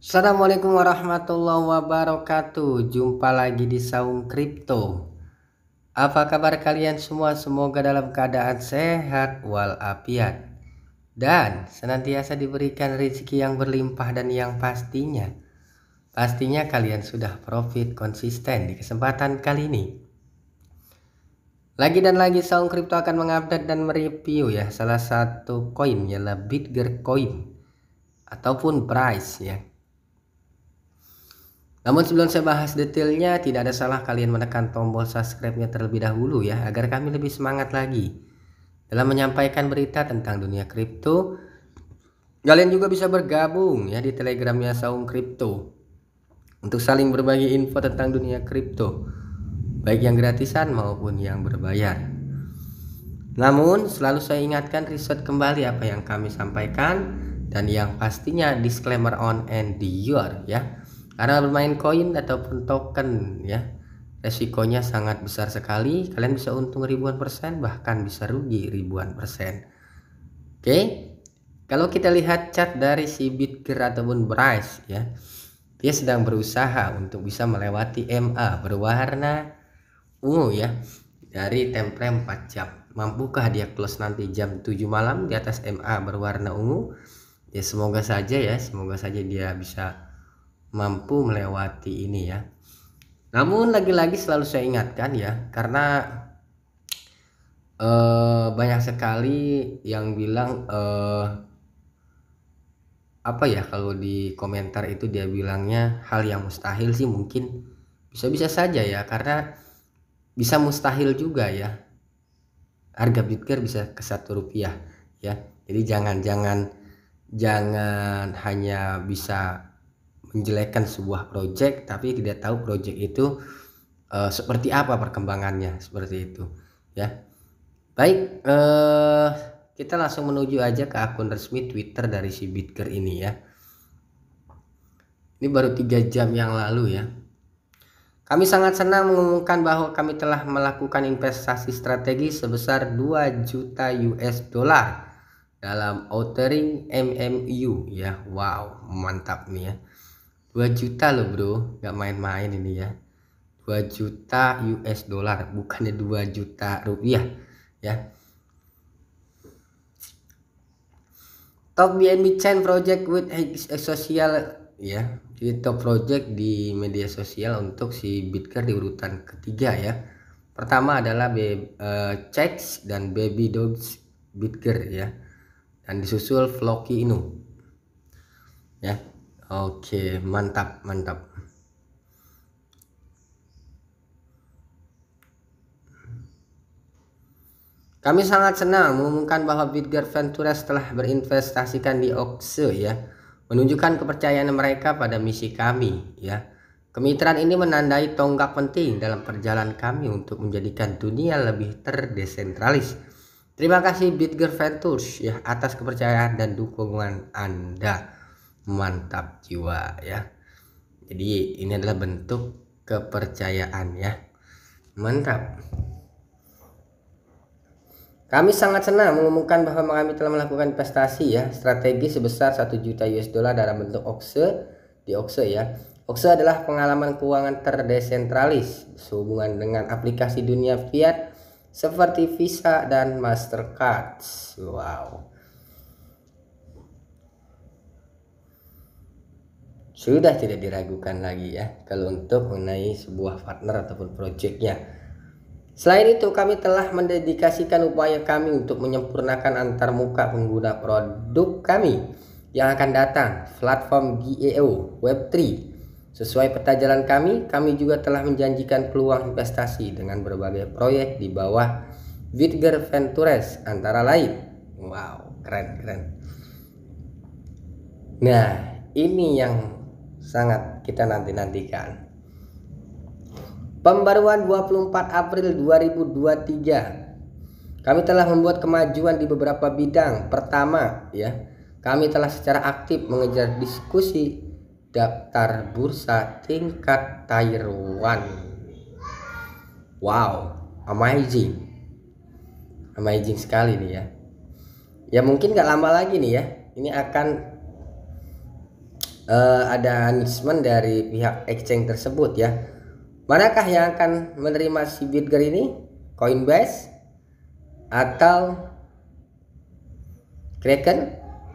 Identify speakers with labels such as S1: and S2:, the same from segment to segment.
S1: Assalamualaikum warahmatullahi wabarakatuh Jumpa lagi di Saung Kripto Apa kabar kalian semua? Semoga dalam keadaan sehat walafiat Dan senantiasa diberikan rezeki yang berlimpah dan yang pastinya Pastinya kalian sudah profit konsisten di kesempatan kali ini lagi dan lagi Saung Kripto akan mengupdate dan mereview ya salah satu koin ialah Bitger Coin ya, ataupun Price ya. Namun sebelum saya bahas detailnya, tidak ada salah kalian menekan tombol subscribe-nya terlebih dahulu ya, agar kami lebih semangat lagi dalam menyampaikan berita tentang dunia kripto. Kalian juga bisa bergabung ya di telegramnya Saung Kripto untuk saling berbagi info tentang dunia kripto, baik yang gratisan maupun yang berbayar. Namun, selalu saya ingatkan riset kembali apa yang kami sampaikan dan yang pastinya disclaimer on and the your ya karena bermain koin ataupun token ya, resikonya sangat besar sekali. Kalian bisa untung ribuan persen, bahkan bisa rugi ribuan persen. Oke, kalau kita lihat chart dari si Bitger ataupun Bryce ya, dia sedang berusaha untuk bisa melewati MA berwarna ungu ya dari template 4 jam. Mampukah dia close nanti jam 7 malam di atas MA berwarna ungu? Ya semoga saja ya, semoga saja dia bisa mampu melewati ini ya. Namun lagi-lagi selalu saya ingatkan ya, karena eh, banyak sekali yang bilang eh, apa ya kalau di komentar itu dia bilangnya hal yang mustahil sih mungkin bisa-bisa saja ya karena bisa mustahil juga ya harga Bitcoin bisa ke satu rupiah ya jadi jangan jangan jangan hanya bisa menjelekkan sebuah proyek tapi tidak tahu proyek itu e, seperti apa perkembangannya seperti itu ya baik eh kita langsung menuju aja ke akun resmi Twitter dari si Bitker ini ya ini baru tiga jam yang lalu ya kami sangat senang mengumumkan bahwa kami telah melakukan investasi strategi sebesar 2 juta US dollar dalam Outering MMU ya. Wow, mantap nih ya. 2 juta loh bro nggak main-main ini ya 2 juta US dollar bukannya 2 juta rupiah ya top BNB chain project with social ya jadi top project di media sosial untuk si Bitker di urutan ketiga ya pertama adalah Be uh, eh, Checks dan Baby Dogs Bitker ya dan disusul Floki Inu ya Oke, mantap, mantap. Kami sangat senang mengumumkan bahwa Bitgar Ventures telah berinvestasikan di Oxe ya, menunjukkan kepercayaan mereka pada misi kami ya. Kemitraan ini menandai tonggak penting dalam perjalanan kami untuk menjadikan dunia lebih terdesentralis. Terima kasih Bitgar Ventures ya atas kepercayaan dan dukungan Anda mantap jiwa ya jadi ini adalah bentuk kepercayaan ya mantap kami sangat senang mengumumkan bahwa kami telah melakukan investasi ya strategi sebesar 1 juta US dollar dalam bentuk OKSE di OKSE ya. OKSE adalah pengalaman keuangan terdesentralis sehubungan dengan aplikasi dunia fiat seperti Visa dan Mastercard. Wow. sudah tidak diragukan lagi ya kalau untuk mengenai sebuah partner ataupun projectnya Selain itu, kami telah mendedikasikan upaya kami untuk menyempurnakan antarmuka pengguna produk kami yang akan datang, platform GEO Web3. Sesuai peta jalan kami, kami juga telah menjanjikan peluang investasi dengan berbagai proyek di bawah Vidger Ventures antara lain. Wow, keren-keren. Nah, ini yang sangat kita nanti-nantikan. Pembaruan 24 April 2023. Kami telah membuat kemajuan di beberapa bidang. Pertama, ya, kami telah secara aktif mengejar diskusi daftar bursa tingkat Taiwan. Wow, amazing. Amazing sekali nih ya. Ya mungkin gak lama lagi nih ya. Ini akan uh, ada announcement dari pihak exchange tersebut ya. Manakah yang akan menerima si Bitger ini? Coinbase atau Kraken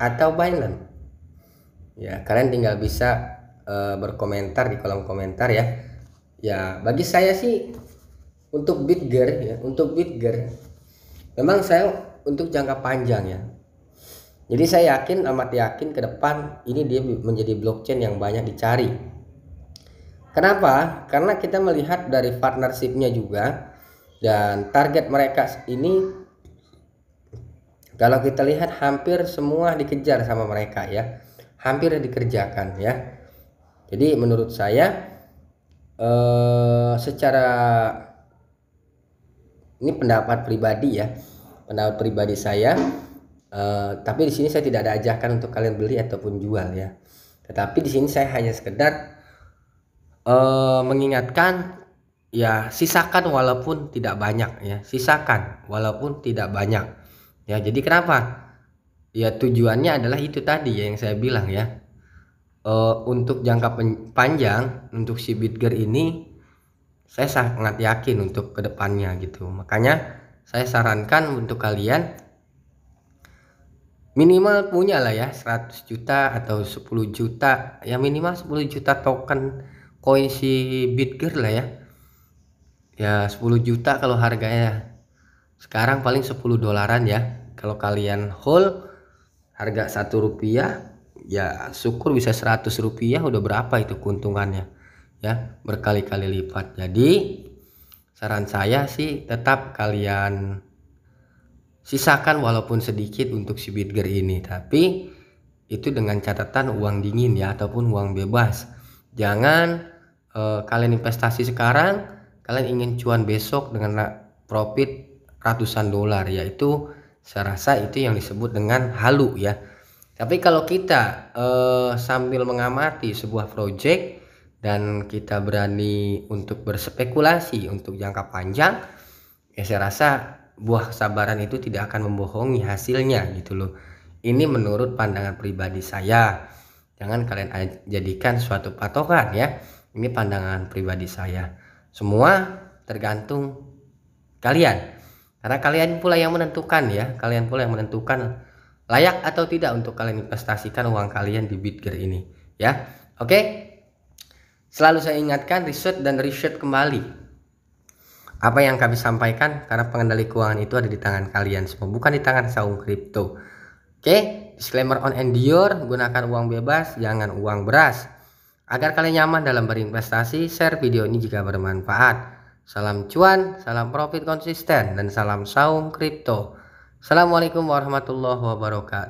S1: atau Binance? Ya, kalian tinggal bisa uh, berkomentar di kolom komentar ya. Ya, bagi saya sih untuk Bitger ya, untuk Bitger memang saya untuk jangka panjang ya. Jadi saya yakin amat yakin ke depan ini dia menjadi blockchain yang banyak dicari. Kenapa? Karena kita melihat dari partnershipnya juga dan target mereka ini kalau kita lihat hampir semua dikejar sama mereka ya, hampir dikerjakan ya. Jadi menurut saya eh, secara ini pendapat pribadi ya, pendapat pribadi saya Eh, tapi di sini saya tidak ada ajakan untuk kalian beli ataupun jual ya. Tetapi di sini saya hanya sekedar uh, mengingatkan ya sisakan walaupun tidak banyak ya, sisakan walaupun tidak banyak. Ya, jadi kenapa? Ya tujuannya adalah itu tadi ya yang saya bilang ya. Uh, untuk jangka panjang untuk si Bitger ini saya sangat yakin untuk kedepannya gitu. Makanya saya sarankan untuk kalian minimal punya lah ya 100 juta atau 10 juta ya minimal 10 juta token koin si Bitger lah ya ya 10 juta kalau harganya sekarang paling 10 dolaran ya kalau kalian hold harga satu rupiah ya syukur bisa 100 rupiah udah berapa itu keuntungannya ya berkali-kali lipat jadi saran saya sih tetap kalian Sisakan walaupun sedikit untuk si Bitger ini, tapi itu dengan catatan uang dingin ya ataupun uang bebas. Jangan eh, kalian investasi sekarang, kalian ingin cuan besok dengan profit ratusan dolar yaitu saya rasa itu yang disebut dengan halu ya. Tapi kalau kita eh, sambil mengamati sebuah proyek dan kita berani untuk berspekulasi untuk jangka panjang ya saya rasa buah kesabaran itu tidak akan membohongi hasilnya gitu loh. Ini menurut pandangan pribadi saya. Jangan kalian jadikan suatu patokan ya. Ini pandangan pribadi saya. Semua tergantung kalian. Karena kalian pula yang menentukan ya, kalian pula yang menentukan layak atau tidak untuk kalian investasikan uang kalian di Bitger ini ya. Oke. Selalu saya ingatkan riset dan riset kembali apa yang kami sampaikan karena pengendali keuangan itu ada di tangan kalian semua, bukan di tangan saung kripto. Oke, disclaimer on endure, gunakan uang bebas, jangan uang beras. Agar kalian nyaman dalam berinvestasi, share video ini jika bermanfaat. Salam cuan, salam profit konsisten, dan salam saung kripto. Assalamualaikum warahmatullahi wabarakatuh.